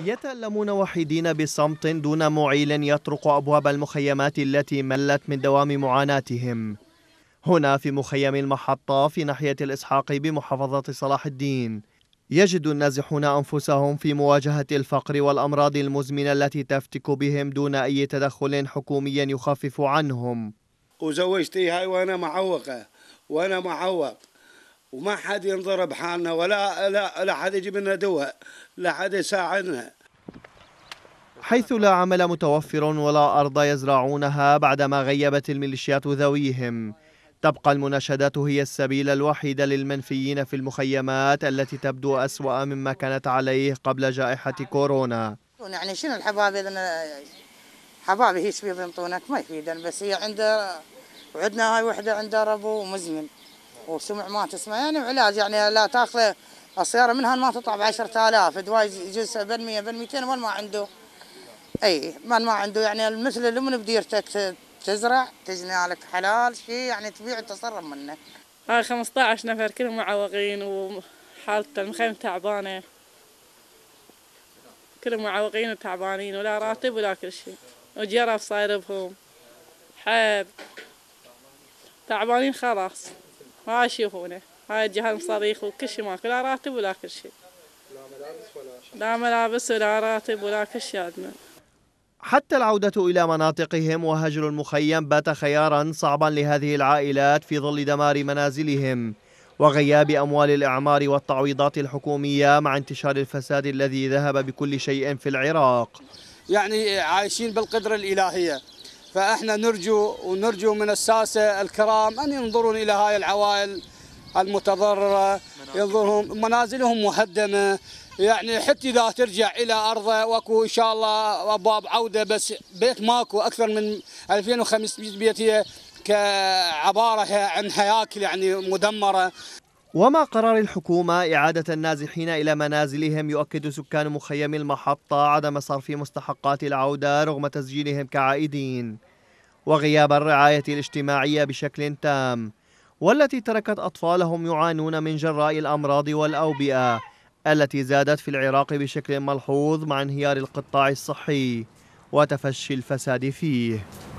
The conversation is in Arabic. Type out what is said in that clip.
يتألمون وحيدين بصمت دون معيل يطرق أبواب المخيمات التي ملت من دوام معاناتهم هنا في مخيم المحطة في ناحية الإسحاق بمحافظة صلاح الدين يجد النازحون أنفسهم في مواجهة الفقر والأمراض المزمنة التي تفتك بهم دون أي تدخل حكومي يخفف عنهم وزوجتي هاي وأنا معوقة وأنا معوق وما حد ينضرب حالنا ولا لا لا حد يجيب لنا دواء لا حد يساعدنا حيث لا عمل متوفر ولا أرض يزرعونها بعدما غيبت الميليشيات ذويهم تبقى المناشدات هي السبيل الوحيد للمنفيين في المخيمات التي تبدو أسوأ مما كانت عليه قبل جائحة كورونا يعني شنو الحباب إذا حباب هيش ينطونك ما يفيدن بس هي عندها وعندنا هاي وحدة عندها ربو مزمن وسمع ما تسمع يعني وعلاج يعني لا تاخذه السيارة منها ما تطلع ب 10000 دواي يجوز بال 100 بال 200 من ما عنده اي من ما عنده يعني مثل لمن بديرتك تزرع تجني لك حلال شيء يعني تبيع وتصرف منه هاي 15 نفر كلهم معوقين وحالته المخيم تعبانة كلهم معوقين وتعبانين ولا راتب ولا كل شيء وجرف صاير بهم حب تعبانين خلاص ما يشوفونه هاي الجهة صريخ وكل شيء ماكو لا راتب ولا كل شيء لا ملابس ولا لا ملابس ولا راتب ولا كل شيء عندنا حتى العودة إلى مناطقهم وهجر المخيم بات خيارا صعبا لهذه العائلات في ظل دمار منازلهم وغياب أموال الإعمار والتعويضات الحكومية مع انتشار الفساد الذي ذهب بكل شيء في العراق يعني عايشين بالقدرة الإلهية فاحنا نرجو ونرجو من الساسه الكرام ان ينظرون الى هاي العوائل المتضرره ينظرهم منازلهم مهدمه يعني حتى اذا ترجع الى ارضه واكو ان شاء الله ابواب عوده بس بيت ماكو اكثر من 2500 بيت هي كعباره عن هياكل يعني مدمره ومع قرار الحكومة إعادة النازحين إلى منازلهم يؤكد سكان مخيم المحطة عدم صرف مستحقات العودة رغم تسجيلهم كعائدين وغياب الرعاية الاجتماعية بشكل تام والتي تركت أطفالهم يعانون من جراء الأمراض والأوبئة التي زادت في العراق بشكل ملحوظ مع انهيار القطاع الصحي وتفشي الفساد فيه